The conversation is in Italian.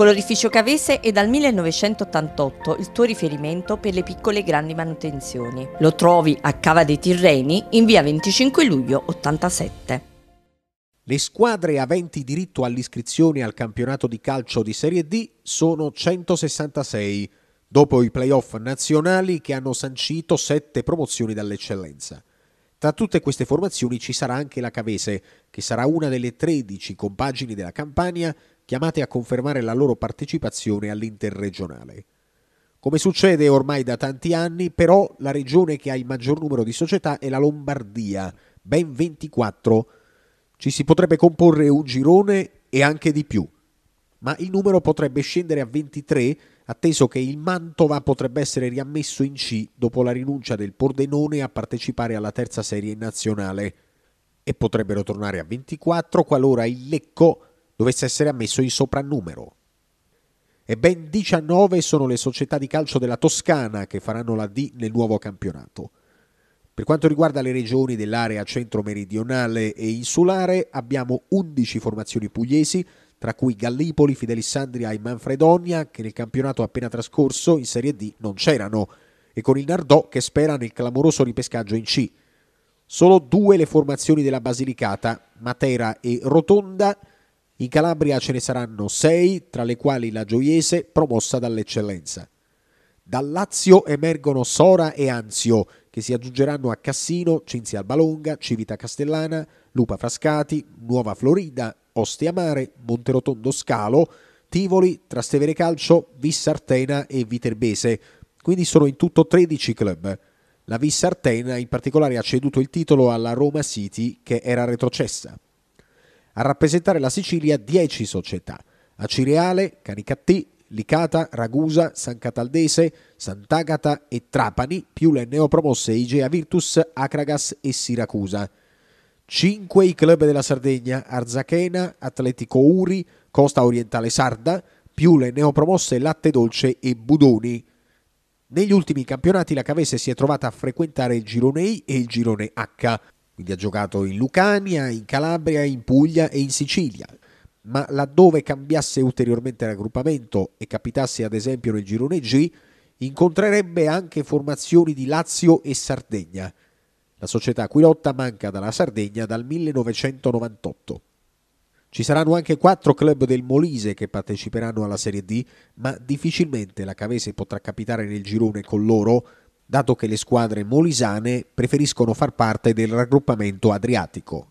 Colorificio Cavese è dal 1988 il tuo riferimento per le piccole e grandi manutenzioni. Lo trovi a Cava dei Tirreni in via 25 luglio 87. Le squadre aventi diritto all'iscrizione al campionato di calcio di Serie D sono 166, dopo i playoff nazionali che hanno sancito sette promozioni dall'eccellenza. Tra tutte queste formazioni ci sarà anche la Cavese, che sarà una delle 13 compagini della Campania chiamate a confermare la loro partecipazione all'interregionale. Come succede ormai da tanti anni, però, la regione che ha il maggior numero di società è la Lombardia, ben 24. Ci si potrebbe comporre un girone e anche di più, ma il numero potrebbe scendere a 23, atteso che il Mantova potrebbe essere riammesso in C dopo la rinuncia del Pordenone a partecipare alla terza serie nazionale. E potrebbero tornare a 24 qualora il Lecco dovesse essere ammesso in soprannumero. E ben 19 sono le società di calcio della Toscana che faranno la D nel nuovo campionato. Per quanto riguarda le regioni dell'area centro-meridionale e insulare, abbiamo 11 formazioni pugliesi, tra cui Gallipoli, Fidelissandria e Manfredonia, che nel campionato appena trascorso in Serie D non c'erano, e con il Nardò che spera nel clamoroso ripescaggio in C. Solo due le formazioni della Basilicata, Matera e Rotonda, in Calabria ce ne saranno sei, tra le quali la Gioiese, promossa dall'eccellenza. Dal Lazio emergono Sora e Anzio, che si aggiungeranno a Cassino, Cinzia Albalonga, Civita Castellana, Lupa Frascati, Nuova Florida, Ostia Mare, Monterotondo Scalo, Tivoli, Trastevere Calcio, Vissartena e Viterbese. Quindi sono in tutto 13 club. La Vissartena in particolare ha ceduto il titolo alla Roma City che era retrocessa a rappresentare la Sicilia 10 società, Acireale, Cireale, Canicattì, Licata, Ragusa, San Cataldese, Sant'Agata e Trapani, più le neopromosse Igea Virtus, Acragas e Siracusa. 5 i club della Sardegna, Arzachena, Atletico Uri, Costa Orientale Sarda, più le neopromosse Latte Dolce e Budoni. Negli ultimi campionati la Cavese si è trovata a frequentare il girone I e il girone H. Quindi ha giocato in Lucania, in Calabria, in Puglia e in Sicilia. Ma laddove cambiasse ulteriormente raggruppamento e capitasse ad esempio nel girone G, incontrerebbe anche formazioni di Lazio e Sardegna. La società Quirotta manca dalla Sardegna dal 1998. Ci saranno anche quattro club del Molise che parteciperanno alla Serie D, ma difficilmente la Cavese potrà capitare nel girone con loro dato che le squadre molisane preferiscono far parte del raggruppamento adriatico.